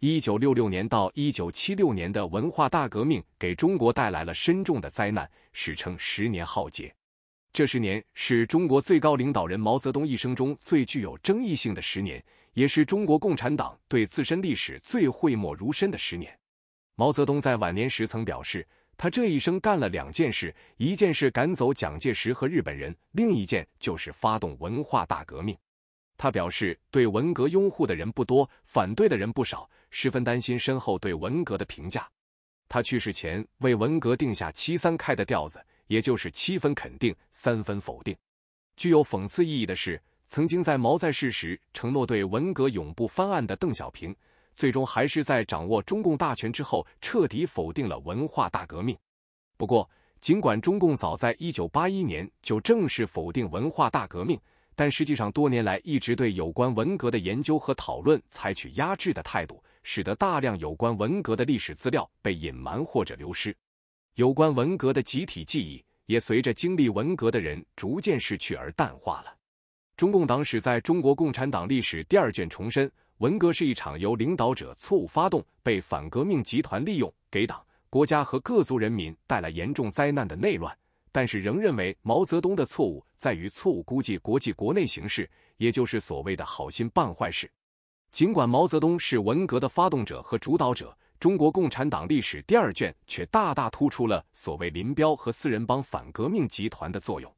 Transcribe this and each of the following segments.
一九六六年到一九七六年的文化大革命给中国带来了深重的灾难，史称十年浩劫。这十年是中国最高领导人毛泽东一生中最具有争议性的十年，也是中国共产党对自身历史最讳莫如深的十年。毛泽东在晚年时曾表示，他这一生干了两件事：一件事赶走蒋介石和日本人，另一件就是发动文化大革命。他表示，对文革拥护的人不多，反对的人不少。十分担心身后对文革的评价。他去世前为文革定下七三开的调子，也就是七分肯定，三分否定。具有讽刺意义的是，曾经在毛在世时承诺对文革永不翻案的邓小平，最终还是在掌握中共大权之后彻底否定了文化大革命。不过，尽管中共早在1981年就正式否定文化大革命，但实际上多年来一直对有关文革的研究和讨论采取压制的态度。使得大量有关文革的历史资料被隐瞒或者流失，有关文革的集体记忆也随着经历文革的人逐渐逝去而淡化了。中共党史在中国共产党历史第二卷重申，文革是一场由领导者错误发动、被反革命集团利用，给党、国家和各族人民带来严重灾难的内乱。但是仍认为毛泽东的错误在于错误估计国际国内形势，也就是所谓的好心办坏事。尽管毛泽东是文革的发动者和主导者，《中国共产党历史第二卷》却大大突出了所谓林彪和四人帮反革命集团的作用。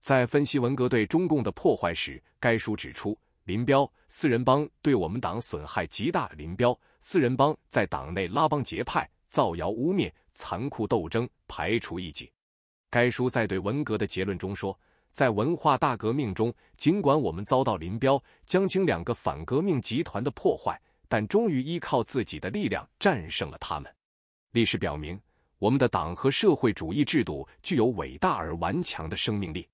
在分析文革对中共的破坏时，该书指出，林彪、四人帮对我们党损害极大。林彪、四人帮在党内拉帮结派、造谣污蔑、残酷斗争、排除异己。该书在对文革的结论中说。在文化大革命中，尽管我们遭到林彪、江青两个反革命集团的破坏，但终于依靠自己的力量战胜了他们。历史表明，我们的党和社会主义制度具有伟大而顽强的生命力。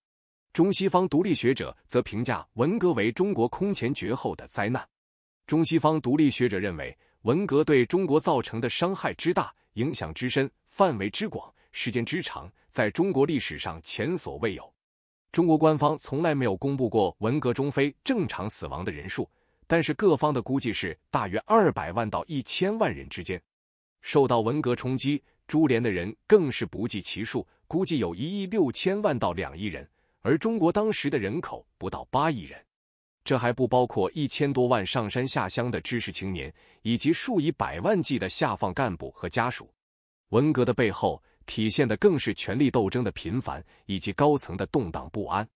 中西方独立学者则评价文革为中国空前绝后的灾难。中西方独立学者认为，文革对中国造成的伤害之大、影响之深、范围之广、时间之长，在中国历史上前所未有。中国官方从来没有公布过文革中非正常死亡的人数，但是各方的估计是大约二百万到一千万人之间。受到文革冲击株连的人更是不计其数，估计有一亿六千万到两亿人，而中国当时的人口不到八亿人，这还不包括一千多万上山下乡的知识青年以及数以百万计的下放干部和家属。文革的背后。体现的更是权力斗争的频繁以及高层的动荡不安。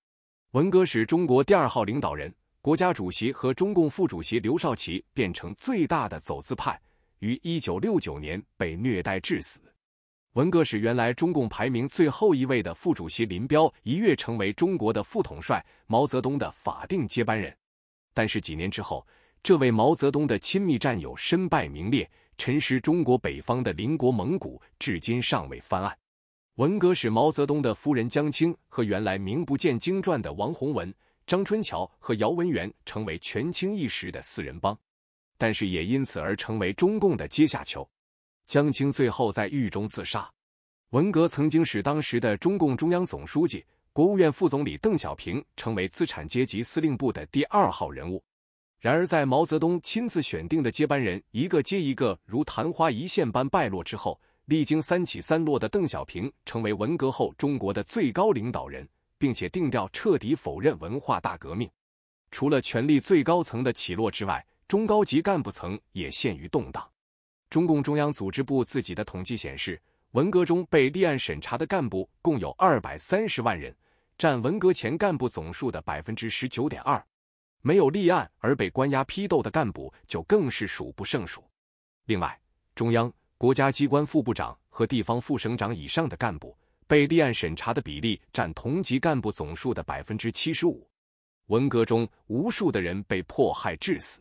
文革使中国第二号领导人、国家主席和中共副主席刘少奇变成最大的走资派，于一九六九年被虐待致死。文革使原来中共排名最后一位的副主席林彪一跃成为中国的副统帅、毛泽东的法定接班人。但是几年之后，这位毛泽东的亲密战友身败名裂。陈尸中国北方的邻国蒙古，至今尚未翻案。文革使毛泽东的夫人江青和原来名不见经传的王洪文、张春桥和姚文元成为权倾一时的四人帮，但是也因此而成为中共的阶下囚。江青最后在狱中自杀。文革曾经使当时的中共中央总书记、国务院副总理邓小平成为资产阶级司令部的第二号人物。然而，在毛泽东亲自选定的接班人一个接一个如昙花一现般败落之后，历经三起三落的邓小平成为文革后中国的最高领导人，并且定调彻底否认文化大革命。除了权力最高层的起落之外，中高级干部层也陷于动荡。中共中央组织部自己的统计显示，文革中被立案审查的干部共有二百三十万人，占文革前干部总数的百分之十九点二。没有立案而被关押批斗的干部就更是数不胜数。另外，中央、国家机关副部长和地方副省长以上的干部被立案审查的比例占同级干部总数的百分之七十五。文革中，无数的人被迫害致死。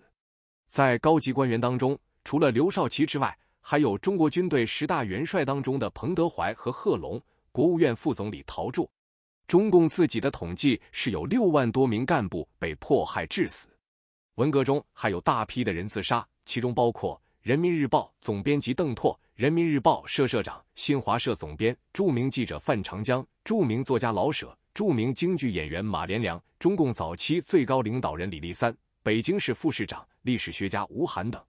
在高级官员当中，除了刘少奇之外，还有中国军队十大元帅当中的彭德怀和贺龙，国务院副总理陶铸。中共自己的统计是有六万多名干部被迫害致死，文革中还有大批的人自杀，其中包括《人民日报》总编辑邓拓，《人民日报》社社长，新华社总编，著名记者范长江，著名作家老舍，著名京剧演员马连良，中共早期最高领导人李立三，北京市副市长，历史学家吴晗等。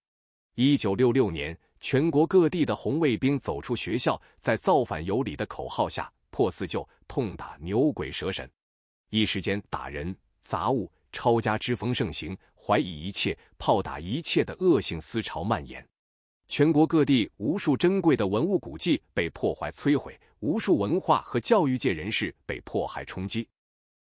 一九六六年，全国各地的红卫兵走出学校，在“造反有理”的口号下。破四旧，痛打牛鬼蛇神，一时间打人、杂物、抄家之风盛行，怀疑一切、炮打一切的恶性思潮蔓延。全国各地无数珍贵的文物古迹被破坏摧毁，无数文化和教育界人士被迫害冲击。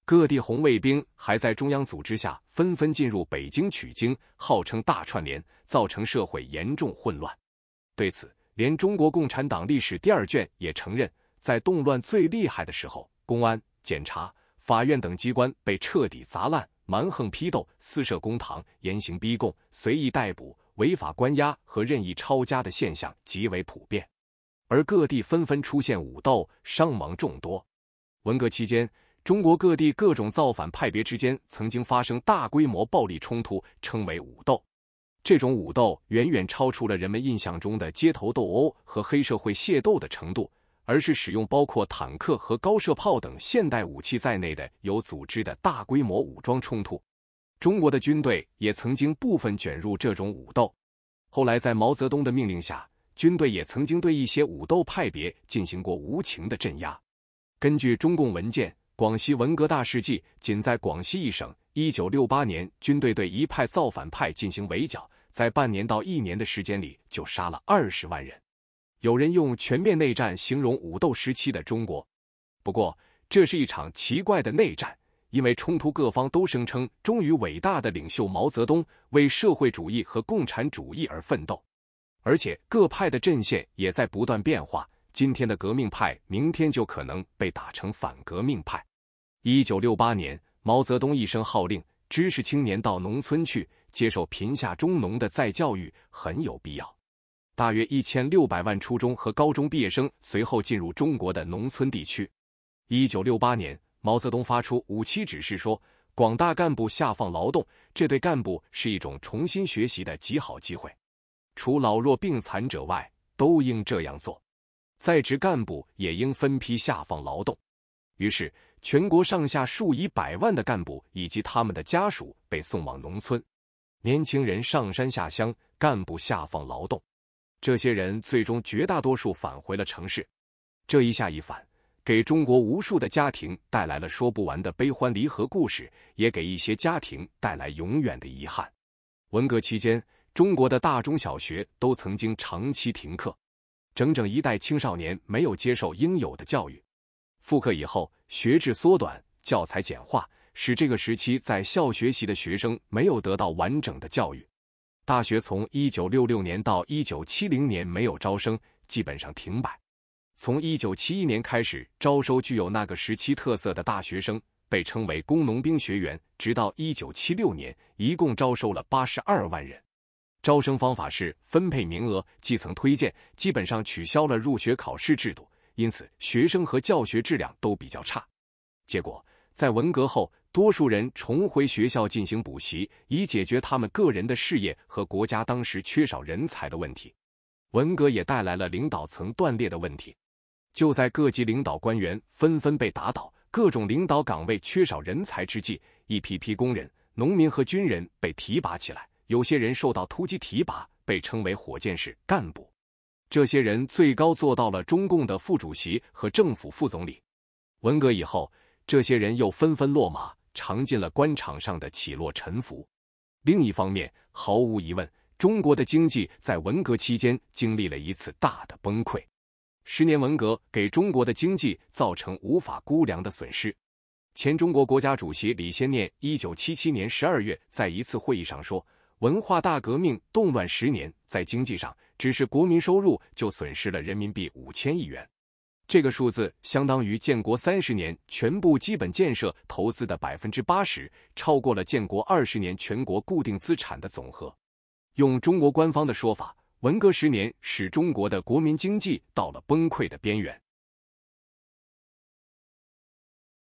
各地红卫兵还在中央组织下，纷纷进入北京取经，号称大串联，造成社会严重混乱。对此，连《中国共产党历史》第二卷也承认。在动乱最厉害的时候，公安、检察、法院等机关被彻底砸烂，蛮横批斗、私设公堂、严刑逼供、随意逮捕、违法关押和任意抄家的现象极为普遍，而各地纷纷出现武斗，伤亡众多。文革期间，中国各地各种造反派别之间曾经发生大规模暴力冲突，称为武斗。这种武斗远远超出了人们印象中的街头斗殴和黑社会械斗的程度。而是使用包括坦克和高射炮等现代武器在内的有组织的大规模武装冲突。中国的军队也曾经部分卷入这种武斗。后来在毛泽东的命令下，军队也曾经对一些武斗派别进行过无情的镇压。根据中共文件，《广西文革大事记》仅在广西一省，1968年军队对一派造反派进行围剿，在半年到一年的时间里就杀了二十万人。有人用全面内战形容武斗时期的中国，不过这是一场奇怪的内战，因为冲突各方都声称忠于伟大的领袖毛泽东，为社会主义和共产主义而奋斗。而且各派的阵线也在不断变化，今天的革命派，明天就可能被打成反革命派。一九六八年，毛泽东一声号令，知识青年到农村去，接受贫下中农的再教育，很有必要。大约一千六百万初中和高中毕业生随后进入中国的农村地区。一九六八年，毛泽东发出五七指示，说：“广大干部下放劳动，这对干部是一种重新学习的极好机会。除老弱病残者外，都应这样做。在职干部也应分批下放劳动。”于是，全国上下数以百万的干部以及他们的家属被送往农村。年轻人上山下乡，干部下放劳动。这些人最终绝大多数返回了城市，这一下一返，给中国无数的家庭带来了说不完的悲欢离合故事，也给一些家庭带来永远的遗憾。文革期间，中国的大中小学都曾经长期停课，整整一代青少年没有接受应有的教育。复课以后，学制缩短，教材简化，使这个时期在校学习的学生没有得到完整的教育。大学从1966年到1970年没有招生，基本上停摆。从1971年开始招收具有那个时期特色的大学生，被称为工农兵学员，直到1976年，一共招收了82万人。招生方法是分配名额、基层推荐，基本上取消了入学考试制度，因此学生和教学质量都比较差。结果在文革后。多数人重回学校进行补习，以解决他们个人的事业和国家当时缺少人才的问题。文革也带来了领导层断裂的问题。就在各级领导官员纷纷被打倒，各种领导岗位缺少人才之际，一批批工人、农民和军人被提拔起来。有些人受到突击提拔，被称为“火箭式干部”。这些人最高做到了中共的副主席和政府副总理。文革以后，这些人又纷纷落马。尝尽了官场上的起落沉浮。另一方面，毫无疑问，中国的经济在文革期间经历了一次大的崩溃。十年文革给中国的经济造成无法估量的损失。前中国国家主席李先念一九七七年十二月在一次会议上说：“文化大革命动乱十年，在经济上，只是国民收入就损失了人民币五千亿元。”这个数字相当于建国三十年全部基本建设投资的百分之八十，超过了建国二十年全国固定资产的总和。用中国官方的说法，文革十年使中国的国民经济到了崩溃的边缘。